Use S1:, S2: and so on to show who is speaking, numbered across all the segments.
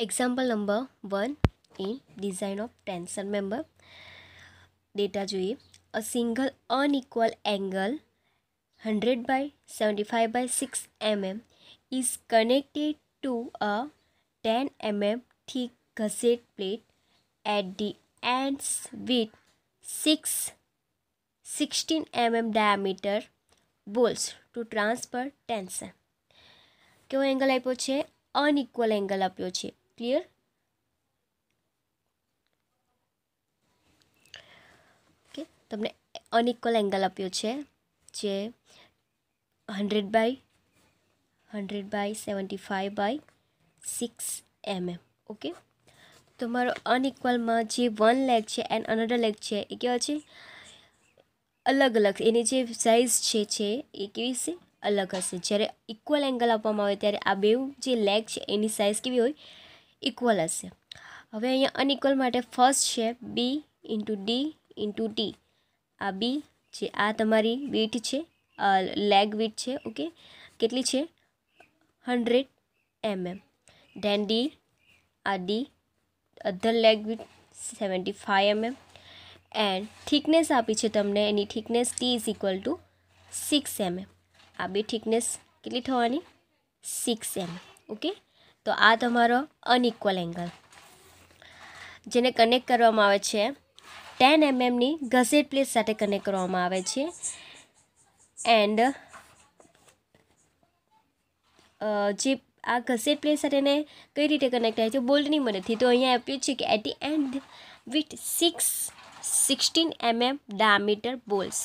S1: Example number one in design of tensor member data जो है a single unequal angle hundred by seventy five by six M M is connected to a ten M M thick gusset plate at the ends with six sixteen M M diameter bolts to transfer tensor क्यों angle आप unequal angle आप clear okay તમને unequal angle આપ્યો છે જે hundred by hundred by seventy five by six M M okay તમારો અનઇક્વલમાં જે વન લેગ છે એન્ડ અનધર લેગ છે એ કેવા છે અલગ અલગ એની જે સાઇઝ છે છે એ કેવી છે અલગ હશે જ્યારે ઇક્વલ એંગલ આપવામાં આવે ત્યારે આ બે જે લેગ છે એની સાઇઝ કેવી હોય ઇક્વલ હશે હવે અહીંયા અનઇક્વલ માટે ફર્સ્ટ છે B into D into T આ બી છે આ તમારી વીટ છે લેગ વીટ છે ઓકે કેટલી છે હંડ્રેડ એમએમ ધેન ડી આ D other leg width seventy five MM and thickness આપી છે તમને એની thickness T is equal to six MM આ બે થિકનેસ કેટલી થવાની સિક્સ એમ ઓકે તો આ તમારો અનઇક્વલ એંગલ જેને કનેક્ટ કરવામાં આવે છે ટેન એમએમની mm ગસેટ પ્લેટ સાથે કનેક્ટ કરવામાં આવે છે એન્ડ જે આ ગસેટ પ્લેટ સાથેને કઈ રીતે કનેક્ટ થાય છે બોલ્ટની મદદથી તો અહીંયા આપ્યું છે કે at the end with six sixteen MM diameter bolts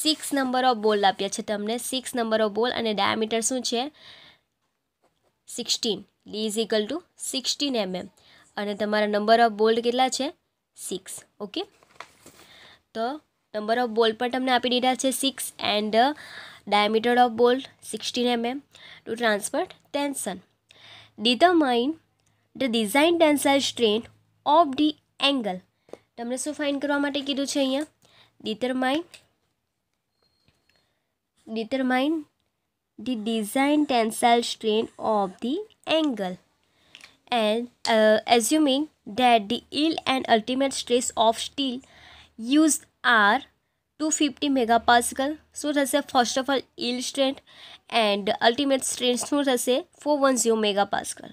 S1: six number of bolt આપ્યા છે તમને સિક્સ નંબર ઓફ બોલ અને ડાયામીટર શું છે sixteen D is equal to sixteen MM અને તમારા નંબર ઓફ બોલ્ડ કેટલા છે સિક્સ ઓકે તો નંબર ઓફ બોલ્ટ પણ તમને આપી દીધા છે six and diameter of bolt sixteen MM to transfer tension determine the design tensile strain of the angle તમને શું ફાઇન કરવા માટે કીધું છે અહીંયા determine determine the design tensile strain of the angle and uh, assuming that the yield and ultimate stress of steel used are 250 megapascal so that's a first of all yield strength and ultimate So that's a 410 megapascal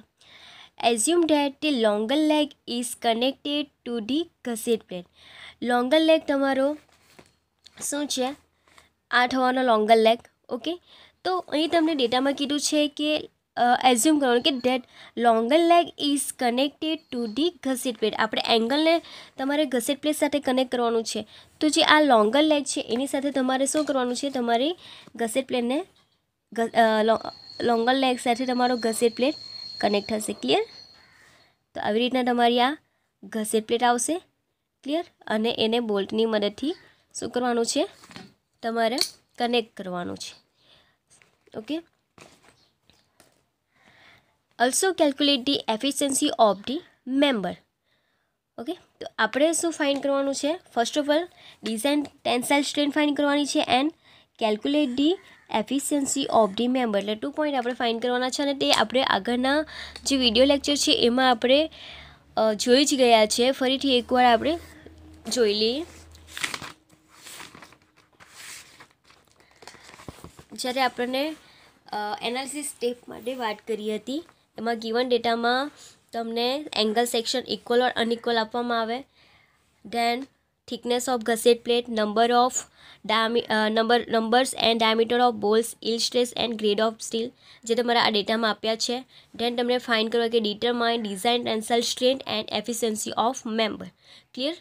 S1: assume that the longer leg is connected to the gusset plate longer leg tomorrow, તમારો શું છે આ one longer leg Okay. તો અહીં તમને ડેટામાં કીધું છે કે એઝ્યુમ કરવાનું કે that longer leg is connected to the gusset plate આપણે એંગલને તમારે ઘસેટ પ્લેટ સાથે કનેક્ટ કરવાનું છે તો જે આ લોંગર લેગ છે એની સાથે તમારે શું કરવાનું છે તમારી ઘસેટ પ્લેટને લોંગર લેગ સાથે તમારો ઘસેટ પ્લેટ કનેક્ટ થશે ક્લિયર તો આવી રીતના તમારી આ ઘસેટ પ્લેટ આવશે ક્લિયર અને એને બોલ્ટની મદદથી શું કરવાનું છે તમારે કનેક્ટ કરવાનું છે okay also calculate the efficiency of the member okay તો આપણે શું ફાઇન કરવાનું છે first of all design tensile strain find કરવાની છે and calculate the efficiency of the member એટલે ટુ પોઈન્ટ આપણે ફાઇન કરવાના છે અને તે આપણે આગળના જે વિડીયો લેક્ચર છે એમાં આપણે જોઈ જ ગયા છે ફરીથી એકવાર આપણે જોઈ લઈએ જ્યારે આપણને એનાલિસિસ સ્ટેપ માટે વાત કરી હતી એમાં ગિવન ડેટામાં તમને angle section equal or unequal આપવામાં આવે then thickness of gusset plate number of diameter number numbers and diameter of bolts yield stress and grade of steel જે તમારા આ ડેટામાં આપ્યા છે ધેન તમને ફાઇન કરવા કે determine design tensile strength and efficiency of member clear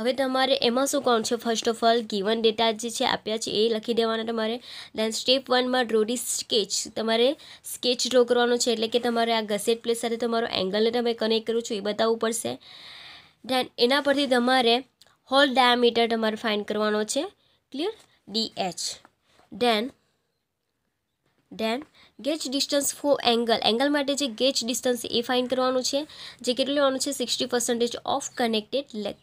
S1: હવે તમારે એમાં શું કરવાનું છે first of all given data જે છે આપ્યા છે એ લખી દેવાના તમારે દેન સ્ટેપ વનમાં ડ્રોડી સ્કેચ તમારે સ્કેચ ડ્રો કરવાનું છે એટલે કે તમારે આ ગસેટ પ્લેસ સાથે તમારો એંગલને તમે કનેક્ટ કરો છો એ બતાવવું પડશે દેન એના પરથી તમારે હોલ ડાયામીટર તમારે ફાઇન્ડ કરવાનો છે clear D H then then gauge distance for angle angle માટે જે ગેજ ડિસ્ટન્સ એ ફાઇન કરવાનું છે જે કેટલું લેવાનું છે sixty percentage of connected leg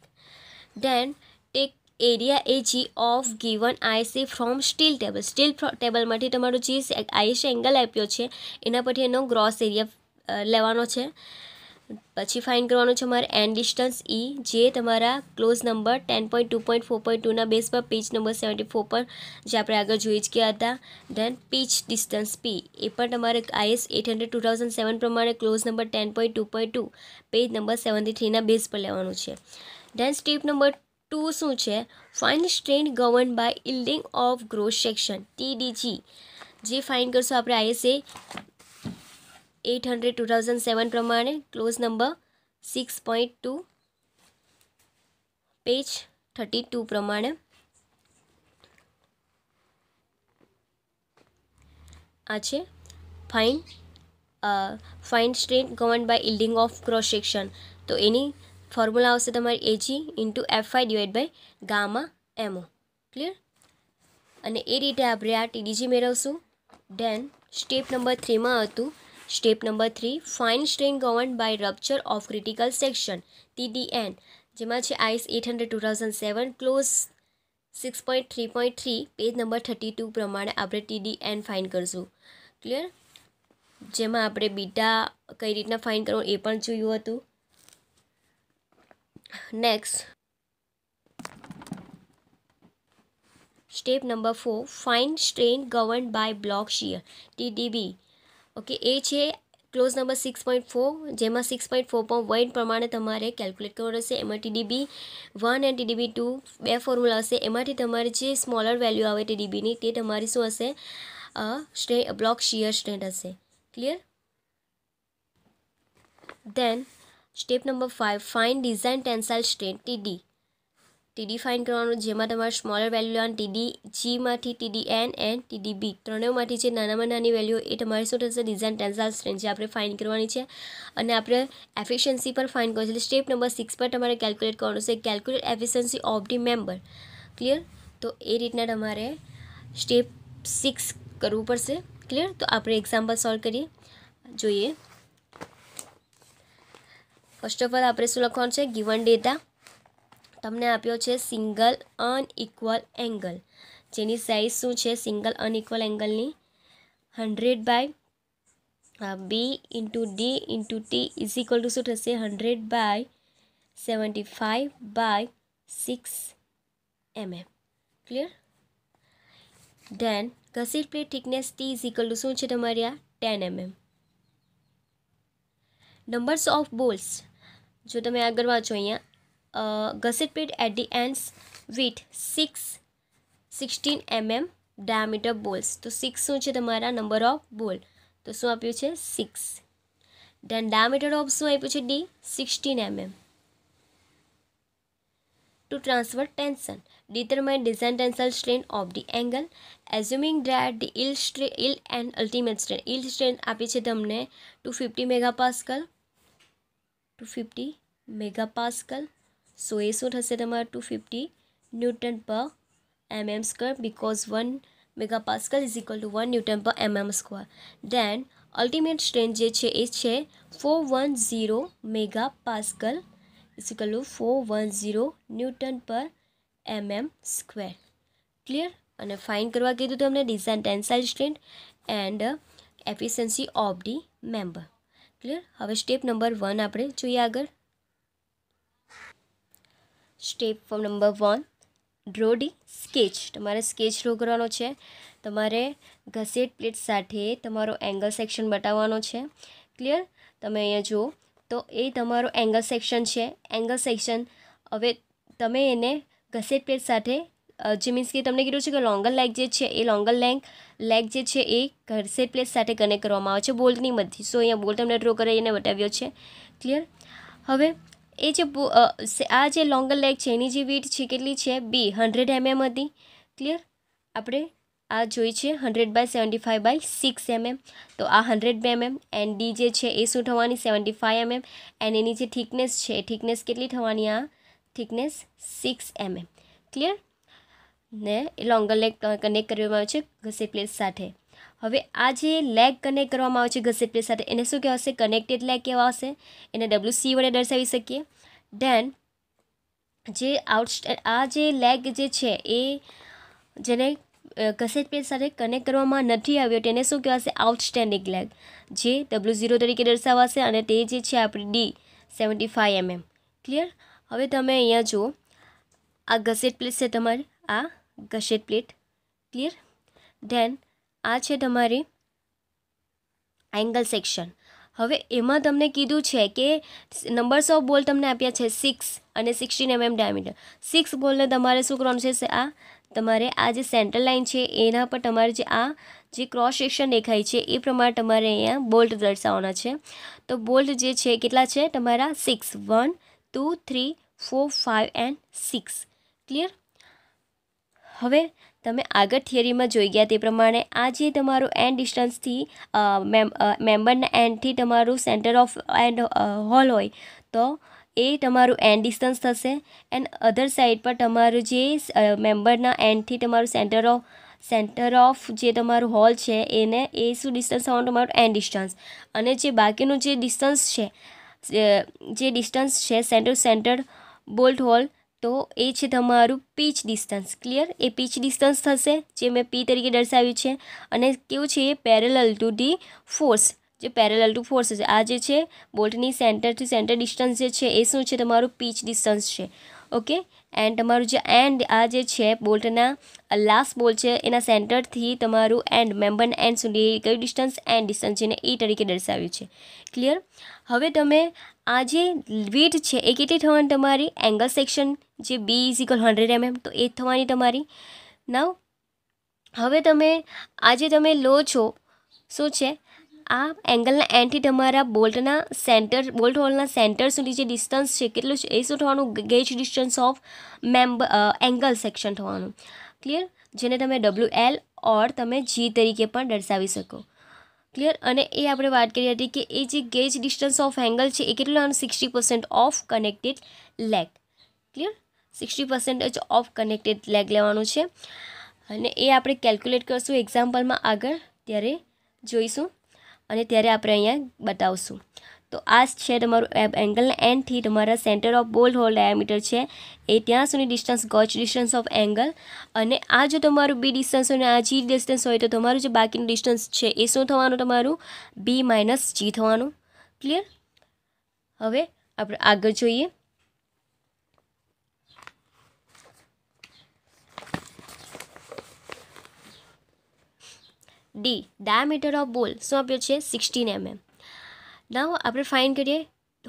S1: Then take area A G of given IC from steel table steel ટેબલમાંથી તમારું જે આઈસ એંગલ આપ્યો છે એના પરથી એનો ગ્રોસ એરિયા લેવાનો છે પછી ફાઇન કરવાનું છે અમારે એન ડિસ્ટન્સ ઈ જે તમારા clause number ten point two point four point ટુના બેઝ પર પીચ નંબર સેવન્ટી ફોર પર જે આપણે આગળ જોઈ જ ગયા હતા then pitch distance P A પણ તમારે IS eight hundred two thousand seven પ્રમાણે clause number ten point two point two page number seventy થ્રીના બેઝ પર લેવાનું છે ધેન સ્ટેપ નંબર ટુ શું છે find strain govern by yielding of gross section ટીડીજી જે ફાઇન કરશું આપણે IS eight hundred two thousand seven પ્રમાણે clause number six point two page thirty two પ્રમાણે આ છે find find strain govern by yielding of cross section તો એની formula આવશે તમારી AG into FY divide by gamma MO clear અને એ રીતે આપણે આ ટીડીજી મેળવશું ધેન સ્ટેપ નંબર થ્રીમાં હતું step number three find strain govern by rupture of critical section TDN જેમાં છે IS eight hundred two thousand seven clause six point three point three page number thirty two પ્રમાણે આપણે ટીડીએન fine કરશું clear જેમાં આપણે beta કઈ રીતના fine કરવું એ પણ જોયું હતું next step number four find strain govern by block shear T D B okay ए है clause number six point four जेमा six point four point one प्रमाण तेरे कैलक्युलेट करवासे एम T D B one and T D B two बे formula हे एम तेरे जो स्मोलर वेल्यू आए टी डी बी शू हे स्ट्रे ब्लॉक शीयर स्ट्रेन हे क्लियर देन સ્ટેપ નંબર ફાઇવ fine design tensile strain TD TD find કરવાનું જેમાં તમારે સ્મોલર વેલ્યુ લેવાનું ટીડી જીમાંથી TD N and TD B ત્રણેયમાંથી જે નાનામાં નાની વેલ્યુ એ તમારે શું થશે ડિઝાઇન ટેન્સાઇલ સ્ટ્રેન્થ જે આપણે ફાઇન કરવાની છે અને આપણે એફિશિયન્સી પર ફાઇન કરવું છે સ્ટેપ નંબર સિક્સ પર તમારે કેલ્ક્યુલેટ કરવાનું છે calculate efficiency of the member clear તો એ રીતના તમારે સ્ટેપ સિક્સ કરવું પડશે ક્લિયર તો આપણે એક્ઝામ્પલ સોલ્વ કરીએ જોઈએ ફર્સ્ટ ઓફ ઓલ આપણે શું લખવાનું છે ગિવન ડેટા તમને આપ્યો છે સિંગલ અનઇક્વલ એંગલ જેની સાઇઝ શું છે સિંગલ અનઇક્વલ એંગલની hundred by B into D into T is equal to શું થશે hundred by seventy five by six MM clear then gusset plate thickness T is equal to શું છે તમારી આ ten MM numbers of bolts જો તમે આગળ વાંચો અહીંયા gusset plate at the ends with six sixteen MM diameter bolts તો સિક્સ શું છે તમારા નંબર ઓફ બોલ તો શું આપ્યું છે સિક્સ ધેન ડાયામીટર ઓફ શું આપ્યું છે D sixteen MM to transfer tension Determine design tensile strain of the angle Assuming that the yield strain, yield and ultimate strain. Yield strain આપી છે તમને two fifty mega pascal two fifty mega pascal so એ શું થશે તમારે two fifty newton per MM square because one megapascal is equal to one newton per MM square then ultimate strength જે છે એ છે four one zero mega pascal is equal to four one zero newton per MM square clear અને find કરવા કીધું તમને design tensile strength and efficiency of the member clear હવે step number one આપણે જોઈએ આગળ step form number one draw the sketch તમારે sketch draw કરવાનો છે તમારે ઘસેટ પ્લેટ સાથે તમારો એંગલ સેક્શન બતાવવાનો છે ક્લિયર તમે અહીંયા જુઓ તો એ તમારો એંગલ સેક્શન છે એંગલ સેક્શન હવે તમે એને ઘસેટ પ્લેટ સાથે જે મીન્સ કે તમને કીધું છે કે લોંગર લેગ જે છે એ લોંગર લેગ લેગ જે છે એ ઘસેટ પ્લેટ સાથે કનેક્ટ કરવામાં આવે છે બોલ્ટની મધ્યથી સો અહીંયા બોલ્ટ તમને ડ્રો કરીને બતાવ્યો છે ક્લિયર હવે એ જે આ જે લોંગર લેગ છે એની જે વીટ છે કેટલી છે બી હંડ્રેડ એમએમ હતી ક્લિયર આપણે આ જોઈ છે hundred by seventy five by six MM તો આ હંડ્રેડ બે એમએમ એન્ડ ડી જે છે એ શું થવાની સેવન્ટી ફાઇવ એમએમ એન્ડ એની જે થિકનેસ છે એ થિકનેસ કેટલી થવાની આ થિકનેસ સિક્સ એમએમ ક્લિયર ને એ લોંગર લેગ કનેક્ટ કરવામાં આવે છે ઘસી પ્લેટ સાથે હવે આ જે લેગ કનેક્ટ કરવામાં આવે છે ગસેટ પ્લેટ સાથે એને શું કહેવાશે કનેક્ટેડ લેગ કહેવાશે એને ડબલ્યુ સી વડે દર્શાવી શકીએ ધેન જે આઉટ આ જે લેગ જે છે એ જેને ગસેટ પ્લેટ સાથે કનેક્ટ કરવામાં નથી આવ્યો તેને શું કહેવાશે આઉટસ્ટેન્ડિંગ લેગ જે ડબલ્યુ ઝીરો તરીકે દર્શાવાશે અને તે જે છે આપણી D seventy five MM clear હવે તમે અહીંયા જુઓ આ ગસેટ પ્લેટ છે તમારી આ ગસેટ પ્લેટ ક્લિયર ધેન આ છે તમારી એંગલ સેક્શન હવે એમાં તમને કીધું છે કે નંબર્સ ઓફ બોલ તમને આપ્યા છે સિક્સ અને સિક્સટીન એમએમ ડાયમીટર સિક્સ બોલને તમારે શું ક્રમ છે આ તમારે આ જે સેન્ટર લાઇન છે એના પર તમારે જે આ જે ક્રોસ સેક્શન દેખાય છે એ પ્રમાણે તમારે અહીંયા બોલ્ટ દર્શાવવાના છે તો બોલ્ટ જે છે કેટલા છે તમારા six one two three four five and six clear હવે તમે આગળ થિયરીમાં જોઈ ગયા તે પ્રમાણે આ જે તમારું એન્ડ ડિસ્ટન્સથી મેમ્બરના એન્ડથી તમારું સેન્ટર ઓફ એન્ડ હોલ હોય તો એ તમારું એન્ડ ડિસ્ટન્સ થશે એન્ડ અધર સાઇડ પર તમારું જે મેમ્બરના એન્ડથી તમારું સેન્ટર ઓફ સેન્ટર ઓફ જે તમારું હોલ છે એને એ શું ડિસ્ટન્સ આવવાનું તમારું એન્ડ ડિસ્ટન્સ અને જે બાકીનું જે ડિસ્ટન્સ છે જે ડિસ્ટન્સ છે સેન્ટર સેન્ટર બોલ્ટ હોલ તો એ છે તમારું પીચ ડિસ્ટન્સ ક્લિયર એ પીચ ડિસ્ટન્સ થશે જે મેં પી તરીકે દર્શાવ્યું છે અને કેવું છે એ પેરેલલ ટુ ધી ફોર્સ જે પેરેલલ ટુ ફોર્સ છે આ જે છે બોલ્ટની સેન્ટરથી સેન્ટર ડિસ્ટન્સ જે છે એ શું છે તમારું પીચ ડિસ્ટન્સ છે ઓકે એન્ડ તમારું જે એન્ડ આ જે છે બોલ્ટના લાસ્ટ બોલ્ટ છે એના સેન્ટરથી તમારું એન્ડ મેમ્બર એન્ડ સુધી કયું ડિસ્ટન્સ એન્ડ ડિસ્ટન્સ જેને એ e તરીકે દર્શાવ્યું છે ક્લિયર હવે તમે આ જે વિથ છે એ કેટલી થવાની તમારી એંગલ સેક્શન જે બી ઇઝિકલ હંડ્રેડ એમએમ તો એ થવાની તમારી નાવ હવે તમે આજે તમે લો છો શું છે આ એંગલના એન્ડથી તમારા બોલ્ટના સેન્ટર બોલ્ટ હોલના સેન્ટર સુધી જે ડિસ્ટન્સ છે કેટલું છે એ શું થવાનું gauge distance of member angle section થવાનું ક્લિયર જેને તમે ડબલ્યુ એલ ઓર તમે જી તરીકે પણ દર્શાવી શકો ક્લિયર અને એ આપણે વાત કરી હતી કે એ જે ગેજ ડિસ્ટન્સ ઓફ એંગલ છે એ કેટલું sixty percent of connected leg clear sixty percentage of connected leg લેવાનું છે અને એ આપણે કેલ્ક્યુલેટ કરીશું એક્ઝામ્પલમાં આગળ ત્યારે જોઈશું અને ત્યારે આપણે અહીંયા બતાવશું તો આ છે તમારું એબ એંગલ એન્ડથી તમારા centre of bolt hole diameter છે એ ત્યાં સુધી distance gauge distance of angle અને આ જો તમારું બી ડિસ્ટન્સ અને આ જી ડિસ્ટન્સ હોય તો તમારું જે બાકીનું ડિસ્ટન્સ છે એ શું થવાનું તમારું બી માઇનસ જી થવાનું ક્લિયર હવે આપણે આગળ જોઈએ ડી ડાયામીટર ઓફ બોલ શું આપ્યો છે સિક્સટીન એમએમ નાવ આપણે ફાઇન કરીએ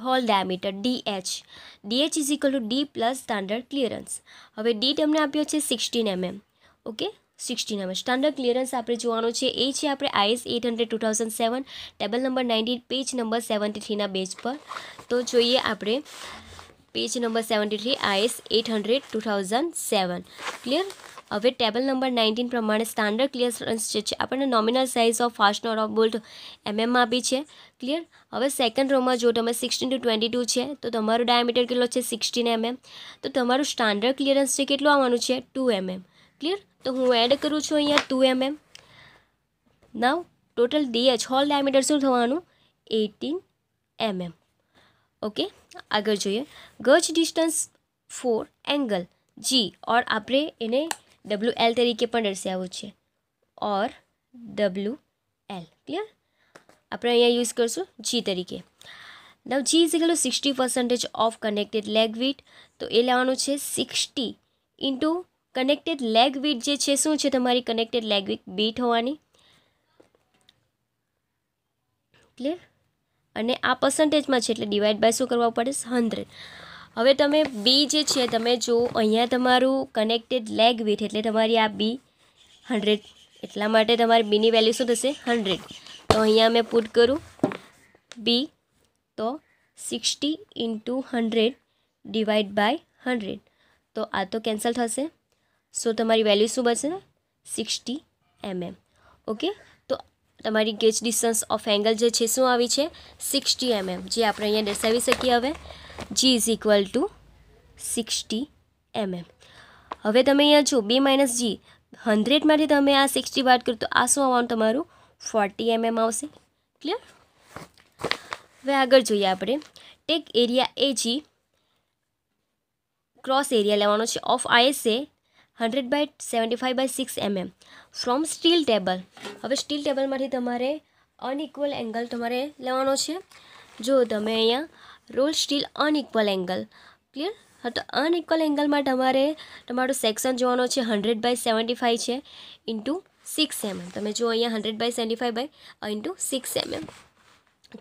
S1: hole diameter D H D H is equal to D plus standard clearance હવે ડી તમને આપ્યો છે sixteen MM okay sixteen MM standard clearance આપણે જોવાનું છે એ છે આપણે IS eight hundred two thousand seven table number ninety page number seventy થ્રીના બેજ પર તો જોઈએ આપણે page number seventy three IS eight hundred two thousand seven clear હવે ટેબલ નંબર નાઇન્ટીન પ્રમાણે સ્ટાન્ડર્ડ ક્લિયરન્સ જે છે આપણને nominal size of fastener of bolt એમએમમાં આપી છે ક્લિયર હવે સેકન્ડ રોમાં જો તમે સિક્સટીન ટુ ટ્વેન્ટી ટુ છે તો તમારું ડાયામીટર કેટલો છે સિક્સટીન એમએમ mm. તો તમારું સ્ટાન્ડર્ડ ક્લિયરન્સ છે કેટલું આવવાનું છે ટુ એમએમ ક્લિયર તો હું એડ કરું છું અહીંયા two mm now total DH hole diameter શું થવાનું એટીન એમએમ mm. ઓકે આગળ જોઈએ gauge distance for angle G or આપણે એને ડબલ્યુ એલ તરીકે પણ દર્શાવવું છે ઓર ડબલ્યુ એલ ક્લિયર આપણે અહીંયા યુઝ કરશું જી તરીકે નવ G is equal sixty percentage of connected leg width તો એ લેવાનું છે sixty into connected leg width જે છે શું છે તમારી કનેક્ટેડ લેગ વીટ બીટ હોવાની ક્લિયર અને આ પર્સન્ટેજમાં છે એટલે ડિવાઈડ બાય શું કરવા પડે હંડ્રેડ હવે તમે બી જે છે તમે જો અહીંયા તમારું કનેક્ટેડ લેગ વિથ એટલે તમારી આ બી હંડ્રેડ એટલા માટે તમારી બીની વેલ્યુ શું થશે હંડ્રેડ તો અહીંયા મેં પુટ કરું બી તો sixty into hundred divide by hundred તો આ તો કેન્સલ થશે સો તમારી વેલ્યુ શું બચશે સિક્સટી એમએમ ઓકે તમારી ગેજ ડિસ્ટન્સ ઓફ એંગલ જે છે શું આવી છે સિક્સટી એમએમ જે આપણે અહીંયા દર્શાવી શકીએ હવે G is equal to sixty mm હવે તમે અહીંયા જો બે માઇનસ જી હંડ્રેડમાંથી તમે આ સિક્સટી વાત કરો તો આ શું આવવાનું તમારું ફોર્ટી એમએમ આવશે ક્લિયર હવે આગળ જોઈએ આપણે take area A G gross area લેવાનો છે of ISA hundred by seventy five by six M M from steel table हम स्टील टेबल में अनइक्वल एंगल तेरे लेवा है जो तब a rolled steel unequal angle clear हाँ तो अनइक्वल एंगल में तेरे तमु सेक्शन जो है हंड्रेड बाय सेवंटी फाइव है इंटू सिक्स एम एम तुम जो uh hundred by seventy five by into six M M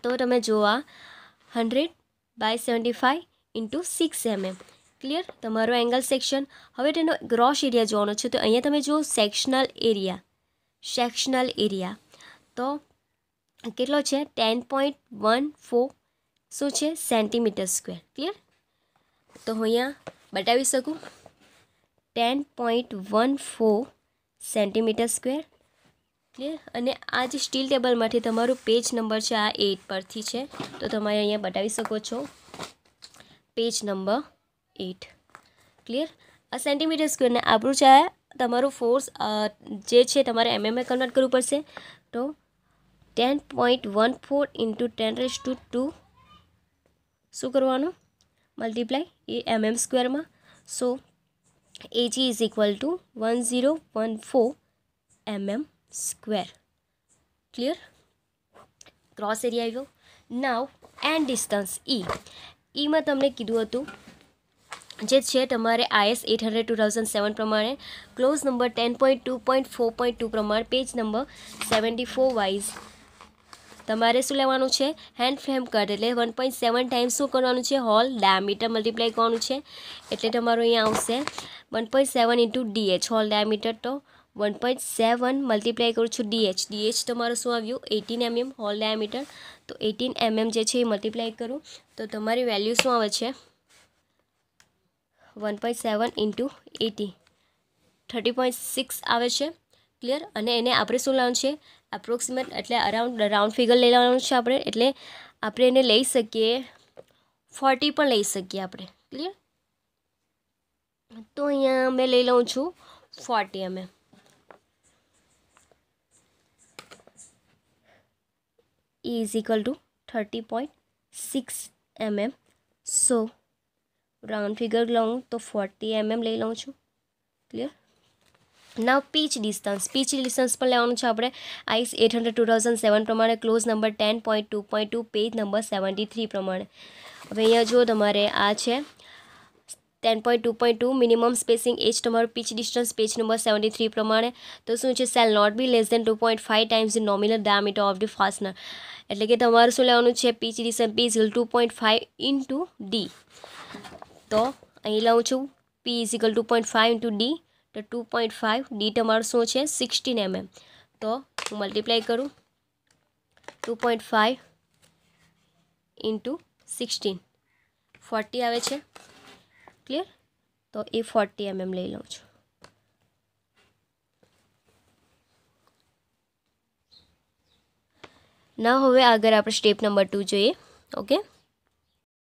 S1: तो तब जो ah hundred by seventy five into six M M clear તમારો એંગલ સેક્શન હવે તેનો ગ્રોસ એરિયા જોવાનો છે તો અહીંયા તમે જુઓ સેક્શનલ એરિયા સેક્શનલ એરિયા તો કેટલો છે ટેન પોઈન્ટ વન ફોર શું છે સેન્ટીમીટર સ્ક્વેર ક્લિયર તો હું અહીંયા બતાવી શકું ten point one four centimetre square clear અને આ જે સ્ટીલ ટેબલમાંથી તમારું પેજ નંબર છે આ એટ પરથી છે તો તમે અહીંયા બતાવી શકો છો પેજ નંબર એટ ક્લિયર આ સેન્ટીમીટર સ્ક્વેરને આપણું છે તમારું ફોર્સ જે છે તમારે એમએમએ કન્વર્ટ કરવું પડશે તો ten point one four into ten raise to two શું કરવાનું મલ્ટીપ્લાય એ એમએમ સ્ક્વેરમાં so AG is equal to one zero one four mm square clear gross area આવ્યો નાવ એન્ડ ડિસ્ટન્સ ઈ ઈમાં તમને કીધું હતું જે છે તમારે IS eight hundred two thousand seven પ્રમાણે clause number ten point two point four point two પ્રમાણે page number seventy four wise તમારે શું લેવાનું છે હેન્ડ ફ્રેમ કટ એટલે વન પોઈન્ટ સેવન ટાઈમ શું કરવાનું છે હોલ ડાયામીટર મલ્ટીપ્લાય કરવાનું છે એટલે તમારું અહીંયા આવશે one point seven into DH hole diameter તો વન પોઈન્ટ સેવન મલ્ટીપ્લાય કરું છું ડીએચ ડીએચ તમારું શું આવ્યું એટીન એમએમ હોલ ડાયામીટર તો એટીન એમએમ જે છે એ મલ્ટીપ્લાય કરું તો તમારી વેલ્યુ શું આવે છે one point seven into eighty thirty point six આવે છે ક્લિયર અને એને આપણે શું લાવવાનું છે એપ્રોક્સિમેટ એટલે અરાઉન્ડ રાઉન્ડ ફિગર લઈ લેવાનું છે આપણે એટલે આપણે એને લઈ શકીએ ફોર્ટી પણ લઈ શકીએ આપણે ક્લિયર તો અહીંયા મેં લઈ લઉં છું ફોર્ટી અમે is equal to thirty point six mm so round figure લઉં તો ફોર્ટી એમએમ લઈ લઉં છું ક્લિયર ના પીચ ડિસ્ટન્સ પીચ ડિસ્ટન્સ પણ લેવાનું છે આપણે IS eight hundred two thousand seven પ્રમાણે clause number ten point two point two page number seventy three પ્રમાણે હવે અહીંયા જો તમારે આ છે ten point two point two minimum spacing edge તમારું pitch distance page number seventy three પ્રમાણે તો શું છે shall not be less than two point five times the nominal diameter of the fastener એટલે કે તમારે શું લેવાનું છે pitch distance pitch two point five into D તો અહીં લઉં છું P is equal two point five into D તો ટુ પોઈન્ટ ફાઈવ ડી તમારું શું છે સિક્સટીન એમએમ તો હું મલ્ટીપ્લાય કરું two point five into sixteen forty આવે છે ક્લિયર તો એ ફોર્ટી એમએમ લઈ લઉં છું ના હવે આગળ આપણે સ્ટેપ નંબર ટુ જોઈએ ઓકે